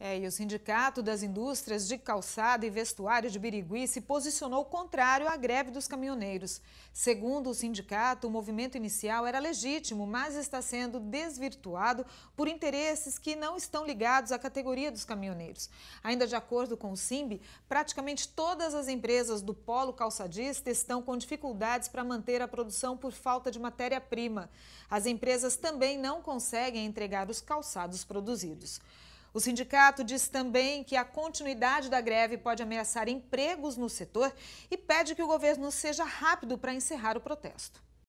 É, e o Sindicato das Indústrias de Calçado e Vestuário de Birigui se posicionou contrário à greve dos caminhoneiros. Segundo o sindicato, o movimento inicial era legítimo, mas está sendo desvirtuado por interesses que não estão ligados à categoria dos caminhoneiros. Ainda de acordo com o SIMB, praticamente todas as empresas do polo calçadista estão com dificuldades para manter a produção por falta de matéria-prima. As empresas também não conseguem entregar os calçados produzidos. O sindicato diz também que a continuidade da greve pode ameaçar empregos no setor e pede que o governo seja rápido para encerrar o protesto.